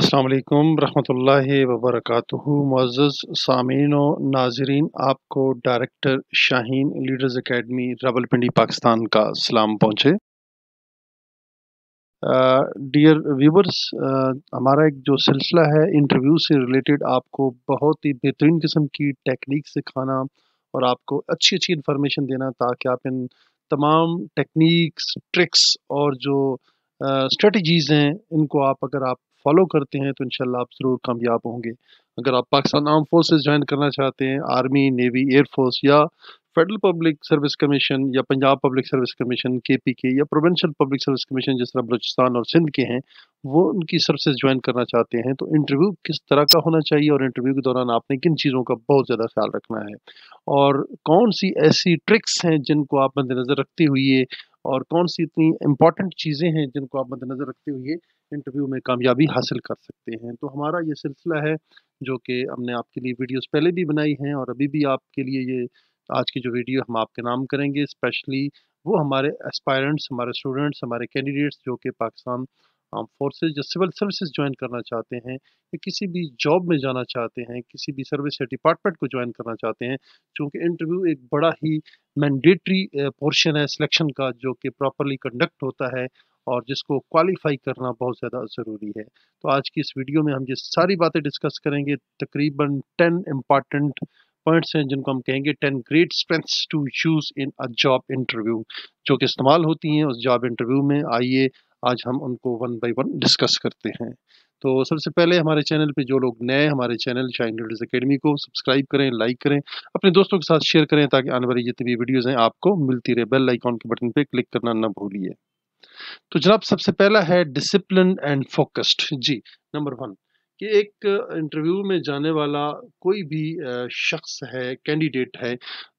अस्सलाम रहमतुल्लाहि वबरकातुहू मज़ज़ सामीन नाजरीन आपको director Shaheen leaders academy Rawalpindi Pakistan का सलाम पहुँचे डियर व्यूवर्स हमारा एक जो सिलसिला है इंटरव्यू से रिलेटेड आपको बहुत ही बेहतरीन किस्म की टेक्निक सिखाना और आपको अच्छी अच्छी इन्फॉर्मेशन देना ताकि आप इन तमाम टेक्निक्स ट्रिक्स और जो स्ट्रेटजीज़ हैं इनको आप अगर आप फॉलो करते हैं तो इन आप ज़रूर कामयाब होंगे अगर आप पाकिस्तान आर्म फोर्सेज ज्वाइन करना चाहते हैं आर्मी नेवी एयरफोर्स या फेडरल पब्लिक सर्विस कमीशन या Punjab public service commission K P K या प्रोवेंशल पब्लिक सर्विस कमीशन जिस तरह बलोचिस्तान और सिंध के हैं वो उनकी सर्विसेज ज्वाइन करना चाहते हैं तो इंटरव्यू किस तरह का होना चाहिए और इंटरव्यू के दौरान आपने किन चीज़ों का बहुत ज़्यादा ख्याल रखना है और कौन सी ऐसी ट्रिक्स हैं जिनको आप मद्देनज़र रखते हुए और कौन सी इतनी इम्पॉर्टेंट चीज़ें हैं जिनको आप मद्दनज़र रखते हुए इंटरव्यू में कामयाबी हासिल कर सकते हैं तो हमारा ये सिलसिला है जो कि हमने आपके लिए वीडियोस पहले भी बनाई हैं और अभी भी आपके लिए ये आज की जो वीडियो हम आपके नाम करेंगे स्पेशली वो हमारे एस्पायरेंट्स हमारे स्टूडेंट्स हमारे कैंडिडेट्स जो कि पाकिस्तान आर्म फोर्सेज या सिविल सर्विसेज ज्वाइन करना चाहते हैं या किसी भी जॉब में जाना चाहते हैं किसी भी सर्विस या डिपार्टमेंट को ज्वाइन करना चाहते हैं चूँकि इंटरव्यू एक बड़ा ही मैंडेटरी पोर्शन है सिलेक्शन का जो कि प्रॉपरली कंडक्ट होता है और जिसको क्वालिफाई करना बहुत ज़्यादा ज़रूरी है तो आज की इस वीडियो में हम ये सारी बातें डिस्कस करेंगे तकरीबन टेन इम्पॉर्टेंट पॉइंट्स हैं जिनको हम कहेंगे ten great strengths to use in a job interview जो कि इस्तेमाल होती हैं उस जॉब इंटरव्यू में आइए आज हम उनको वन बाई वन डिस्कस करते हैं तो सबसे पहले हमारे चैनल पे जो लोग नए हमारे चैनल शाइन लीडर्स अकेडमी को सब्सक्राइब करें लाइक करें अपने दोस्तों के साथ शेयर करें ताकि आने वाली जितनी भी वीडियोज़ हैं आपको मिलती रहे बेल आइकॉन के बटन पर क्लिक करना ना भूलिए तो जनाब सबसे पहला है डिसिप्लिन एंड फोकस्ड जी नंबर वन कि एक इंटरव्यू में जाने वाला कोई भी शख्स है कैंडिडेट है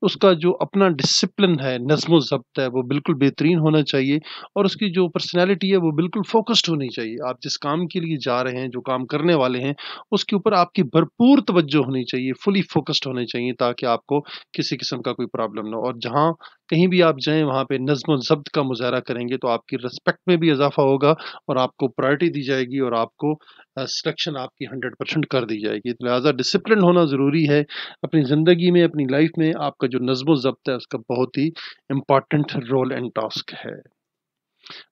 उसका जो अपना डिसिप्लिन है नज्म ज़ब्त है वो बिल्कुल बेहतरीन होना चाहिए और उसकी जो पर्सनैलिटी है वो बिल्कुल फोकस्ड होनी चाहिए आप जिस काम के लिए जा रहे हैं जो काम करने वाले हैं उसके ऊपर आपकी भरपूर तवज्जो होनी चाहिए फुली फोकस्ड होने चाहिए ताकि आपको किसी किस्म का कोई प्रॉब्लम ना हो और जहाँ कहीं भी आप जाएँ वहाँ पर नज़म ज़ब्त का मुजाहरा करेंगे तो आपकी रिस्पेक्ट में भी इजाफा होगा और आपको प्रायोरिटी दी जाएगी और आपको सिलेक्शन आपकी हंड्रेड परसेंट कर दी जाएगी लिहाजा डिसिप्लिन होना ज़रूरी है अपनी ज़िंदगी में अपनी लाइफ में आपका जो नज़म ज़ब्त है उसका बहुत ही इम्पॉर्टेंट रोल एंड टास्क है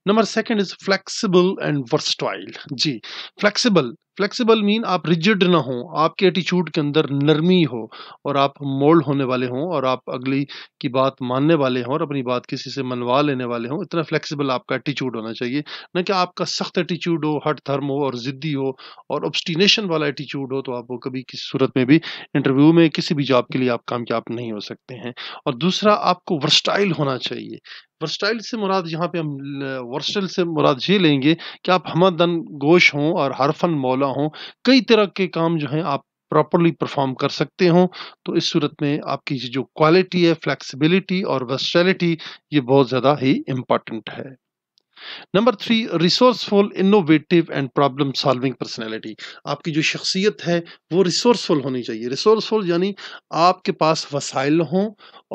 number second is flexible and versatile जी फ्लेक्सिबल फ्लेक्सिबल मीन आप रिजिड ना हो आपके एटीट्यूड के अंदर नरमी हो और आप मोल्ड होने वाले हों और आप अगली की बात मानने वाले हों और अपनी बात किसी से मनवा लेने वाले हों इतना फ्लेक्सिबल आपका एटीट्यूड होना चाहिए ना कि आपका सख्त एटीट्यूड हो हट धर्म हो और ज़िद्दी हो और ऑब्स्टिनेशन वाला एटीट्यूड हो तो आप वो कभी किसी सूरत में भी इंटरव्यू में किसी भी जॉब के लिए आप कामयाब नहीं हो सकते हैं और दूसरा आपको वर्स्टाइल होना चाहिए वर्सटाइल से मुराद यहाँ पे हम वर्सटाइल से मुराद ये लेंगे कि आप हमदन गोश हों और हरफन मौला हों कई तरह के काम जो हैं आप प्रॉपरली परफॉर्म कर सकते हो तो इस सूरत में आपकी जो क्वालिटी है फ्लेक्सिबिलिटी और वर्सटैलिटी ये बहुत ज़्यादा ही इम्पॉर्टेंट है number three resourceful innovative and problem solving personality आपकी जो शख्सियत है वो रिसोर्सफुल होनी चाहिए रिसोर्सफुल यानी आपके पास वसाइल हों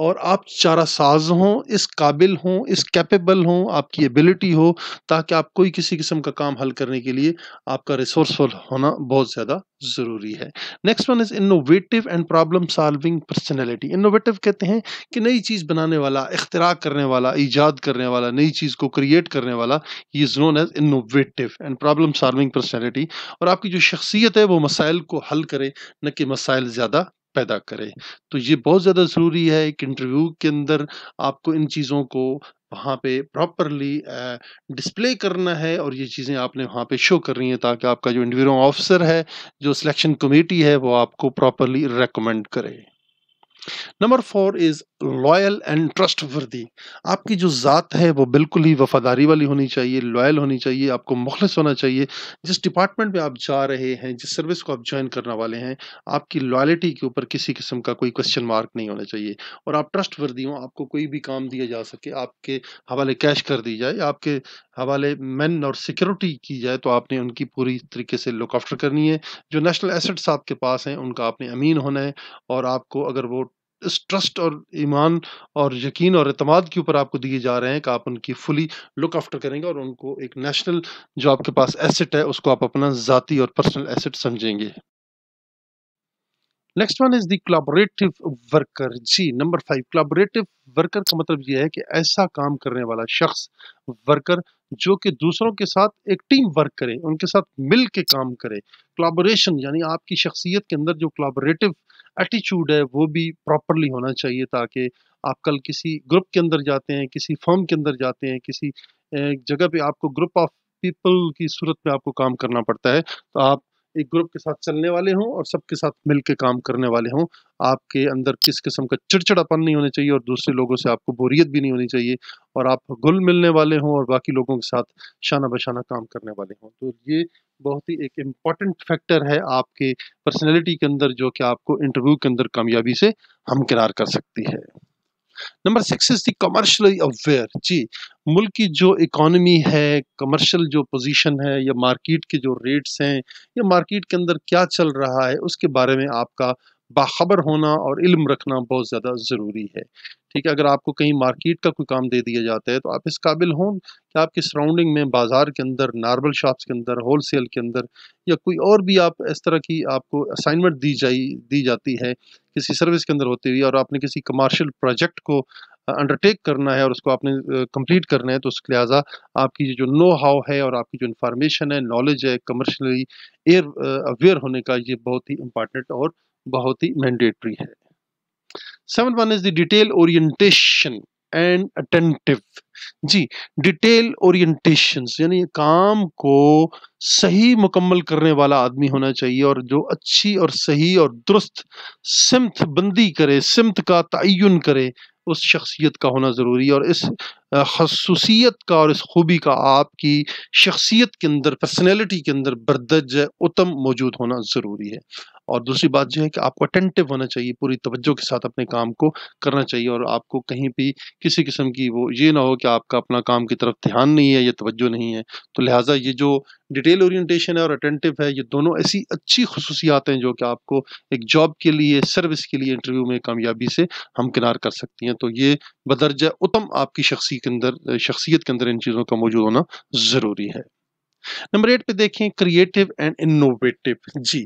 और आप चारा साज हों इस काबिल हों इस कैपेबल हों आपकी एबिलिटी हो ताकि आप कोई किसी किस्म का काम हल करने के लिए आपका रिसोर्सफुल होना बहुत ज़्यादा ज़रूरी है next one is innovative and problem solving personality innovative कहते हैं कि नई चीज़ बनाने वाला इख्तरा करने वाला ईजाद करने वाला नई चीज़ को क्रिएट करने वाला ये known as innovative and problem solving personality और आपकी जो शख्सियत है वो मसाइल को हल करे न कि मसाइल ज़्यादा पैदा करे तो ये बहुत ज़्यादा ज़रूरी है एक इंटरव्यू के अंदर आपको इन चीज़ों को वहाँ पे प्रॉपरली डिस्प्ले करना है और ये चीज़ें आपने वहाँ पे शो करनी है ताकि आपका जो इंटरव्यू ऑफिसर है जो सिलेक्शन कमेटी है वो आपको प्रॉपरली रेकमेंड करे number four is loyal and trustworthy आपकी जो ज़ात है वो बिल्कुल ही वफादारी वाली होनी चाहिए लॉयल होनी चाहिए आपको मुखलस होना चाहिए जिस डिपार्टमेंट में आप जा रहे हैं जिस सर्विस को आप ज्वाइन करने वाले हैं आपकी लॉयलिटी के ऊपर किसी किस्म का कोई क्वेश्चन मार्क नहीं होना चाहिए और आप ट्रस्ट वर्दी हो आपको कोई भी काम दिया जा सके आपके हवाले कैश कर दी जाए आपके हवाले मैन और सिक्योरिटी की जाए तो आपने उनकी पूरी तरीके से लुक आफ्टर करनी है जो नेशनल एसेट्स आपके पास हैं उनका आपने अमीन होना है और आपको अगर वो इस ट्रस्ट और ईमान और यकीन और अतमाद के ऊपर आपको दिए जा रहे हैं कि आप उनकी फुली लुक आफ्टर करेंगे और उनको एक नेशनल जो आपके पास एसेट है उसको आप अपना ज़ाती और पर्सनल एसेट समझेंगे next one is the worker जी नंबर फाइव कोलाबोरेटिव वर्कर का मतलब यह है कि ऐसा काम करने वाला शख्स वर्कर जो कि दूसरों के साथ एक टीम वर्क करें उनके साथ मिल के काम करें कोलाबोरेशन यानी आपकी शख्सियत के अंदर जो कोलाबोरेटिव एटीट्यूड है वो भी प्रॉपरली होना चाहिए ताकि आप कल किसी ग्रुप के अंदर जाते हैं किसी फर्म के अंदर जाते हैं किसी जगह पे आपको ग्रुप ऑफ पीपल की सूरत में आपको काम करना पड़ता है तो आप एक ग्रुप के साथ चलने वाले हों और सबके साथ मिल के काम करने वाले हों आपके अंदर किस किस्म का चिड़चिड़ापन नहीं होना चाहिए और दूसरे लोगों से आपको बोरियत भी नहीं होनी चाहिए और आप गुल मिलने वाले हों और बाकी लोगों के साथ शाना बशाना काम करने वाले हों तो ये बहुत ही एक इम्पॉर्टेंट फैक्टर है आपके पर्सनैलिटी के अंदर जो कि आपको इंटरव्यू के अंदर कामयाबी से हमकरार कर सकती है number six is the aware जी मुल्क की जो इकोनमी है कमर्शियल जो पोजीशन है या मार्केट के जो रेट्स हैं या मार्केट के अंदर क्या चल रहा है उसके बारे में आपका बाखबर होना और इल्म रखना बहुत ज़्यादा ज़रूरी है ठीक है अगर आपको कहीं मार्केट का कोई काम दे दिया जाता है तो आप इस काबिल हों कि आपके सराउंडिंग में बाज़ार के अंदर नार्मल शॉप्स के अंदर होल सेल के अंदर या कोई और भी आप इस तरह की आपको असाइनमेंट दी जाई दी जाती है किसी सर्विस के अंदर होती हुई और आपने किसी कमर्शियल प्रोजेक्ट को अंडरटेक करना है और उसको आपने कंप्लीट करना है तो उसके लिहाजा आपकी जो नो हाउ है और आपकी जो इंफॉर्मेशन है नॉलेज है कमर्शली एयर अवेयर होने का ये बहुत ही इंपॉर्टेंट और बहुत ही मैंडेटरी है seven one is the detail orientation and attentive जी डिटेल ओरिएंटेशंस यानी काम को सही मुकम्मल करने वाला आदमी होना चाहिए और जो अच्छी और सही और दुरुस्त सिमत बंदी करे सिमत का तयन करे उस शख्सियत का होना ज़रूरी और इस खसूसियत का और इस खूबी का आपकी शख्सियत के अंदर पर्सनैलिटी के अंदर बरदज उत्तम मौजूद होना ज़रूरी है और दूसरी बात जो है कि आपको अटेंटिव होना चाहिए पूरी तवज्जो के साथ अपने काम को करना चाहिए और आपको कहीं भी किसी किस्म की वो ये ना हो कि आपका अपना काम की तरफ ध्यान नहीं है या तवज्जो नहीं है तो लिहाजा ये जो डिटेल ओरिएंटेशन है और अटेंटिव है ये दोनों ऐसी अच्छी खसूसियात हैं जो कि आपको एक जॉब के लिए सर्विस के लिए इंटरव्यू में कामयाबी से हमकिनार कर सकती हैं तो ये बदरजा उत्तम आपकी शख्सियत के अंदर शख्सियत के अंदर इन चीज़ों का मौजूद होना ज़रूरी है नंबर एट पे देखें क्रिएटिव एंड इनोवेटिव जी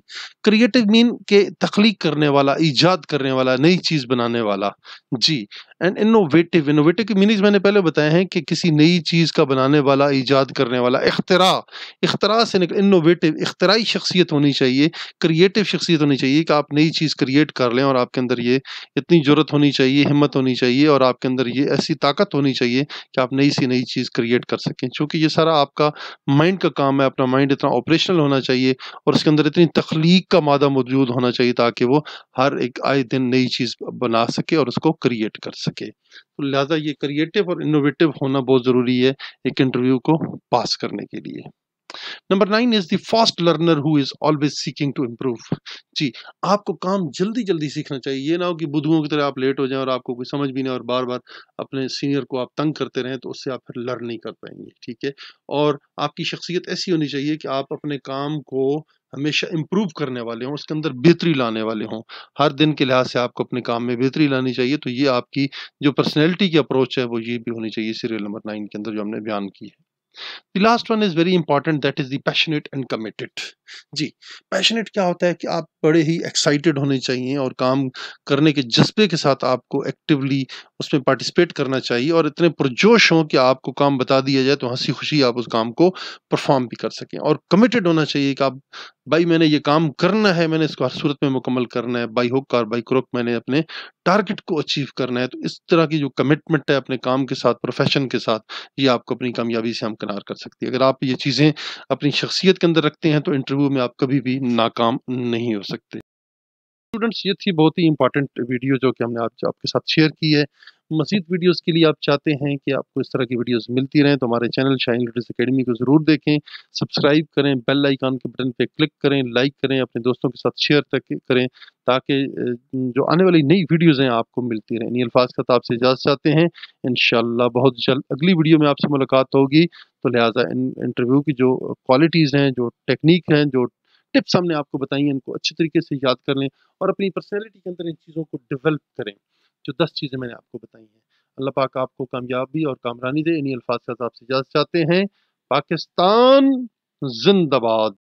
क्रिएटिव मीन के तख्लीक करने वाला ईजाद करने वाला नई चीज़ बनाने वाला जी एंड इनोवेटिव इनोवेटिव की मीनिंग्स मैंने पहले बताए हैं कि किसी नई चीज़ का बनाने वाला ईजाद करने वाला इख्तरा इख्तरा से निकल इनोवेटिव इख्तराई शख्सियत होनी चाहिए क्रिएटिव शख्सियत होनी चाहिए कि आप नई चीज़ क्रिएट कर लें और आपके अंदर ये इतनी ज़रूरत होनी चाहिए हिम्मत होनी चाहिए और आपके अंदर ये ऐसी ताकत होनी चाहिए कि आप नई सी नई चीज़ क्रिएट कर सकें चूँकि ये सारा आपका माइंड का काम है अपना माइंड इतना ऑपरेशनल होना चाहिए और उसके अंदर इतनी तख्लीक का मादा मौजूद होना चाहिए ताकि वो हर एक आए दिन नई चीज़ बना सके और उसको क्रिएट कर सके सके तो लिहाजा ये क्रिएटिव और इनोवेटिव होना बहुत ज़रूरी है एक इंटरव्यू को पास करने के लिए number nine is the fast learner who is always seeking to improve जी आपको काम जल्दी जल्दी सीखना चाहिए ये ना हो कि बुधुओं की तरह आप लेट हो जाएं और आपको कोई समझ भी नहीं और बार बार अपने सीनियर को आप तंग करते रहें तो उससे आप फिर लर्न नहीं कर पाएंगे ठीक है और आपकी शख्सियत ऐसी होनी चाहिए कि आप अपने काम को हमेशा इम्प्रूव करने वाले हों उसके अंदर बेहतरी लाने वाले हों हर दिन के लिहाज से आपको अपने काम में बेहतरी लानी चाहिए तो ये आपकी जो पर्सनैलिटी की अप्रोच है वो ये भी होनी चाहिए सीरियल नंबर नाइन के अंदर जो हमने बयान की है the last one is very important that is the and committed जी पैशनेट क्या होता है कि आप बड़े ही एक्साइटेड होने चाहिए और काम करने के जज्बे के साथ आपको एक्टिवली उसमें पार्टिसिपेट करना चाहिए और इतने पुरजोश हों कि आपको काम बता दिया जाए तो हंसी खुशी आप उस काम को परफॉर्म भी कर सकें और कमिटेड होना चाहिए कि आप भाई मैंने ये काम करना है मैंने इसको हर सूरत में मुकम्मल करना है बाई हुक और बाई क्रोक मैंने अपने टारगेट को अचीव करना है तो इस तरह की जो कमिटमेंट है अपने काम के साथ प्रोफेशन के साथ ये आपको अपनी कामयाबी से हमकनार कर सकती है अगर आप ये चीज़ें अपनी शख्सियत के अंदर रखते हैं तो इंटरव्यू में आप कभी भी नाकाम नहीं हो सकते स्टूडेंट्स ये थी बहुत ही इंपॉर्टेंट वीडियो जो कि हमने आज आपके साथ शेयर की है मजीद वीडियोस के लिए आप चाहते हैं कि आपको इस तरह की वीडियोस मिलती रहें तो हमारे चैनल शाइन लिटरेस अकेडमी को ज़रूर देखें सब्सक्राइब करें बेल आइकान के बटन पर क्लिक करें लाइक करें अपने दोस्तों के साथ शेयर तक करें ताकि जो आने वाली नई वीडियोज़ हैं आपको मिलती रहें इन अल्फाज का तो आपसे इजाज़त चाहते हैं इन बहुत जल्द अगली वीडियो में आपसे मुलाकात होगी तो लिहाजा इन इंटरव्यू की जो क्वालिटीज़ हैं जो टेक्निक हैं जो टिप्स हमने आपको बताई हैं इनको अच्छे तरीके से याद कर लें और अपनी पर्सनैलिटी के अंदर इन चीज़ों को डिवेल्प करें जो दस चीज़ें मैंने आपको बताई हैं अल्लाह पाक आपको कामयाबी और कामरानी दे इन्हीं अल्फाज का आपसे इजाज़त चाहते हैं पाकिस्तान जिंदाबाद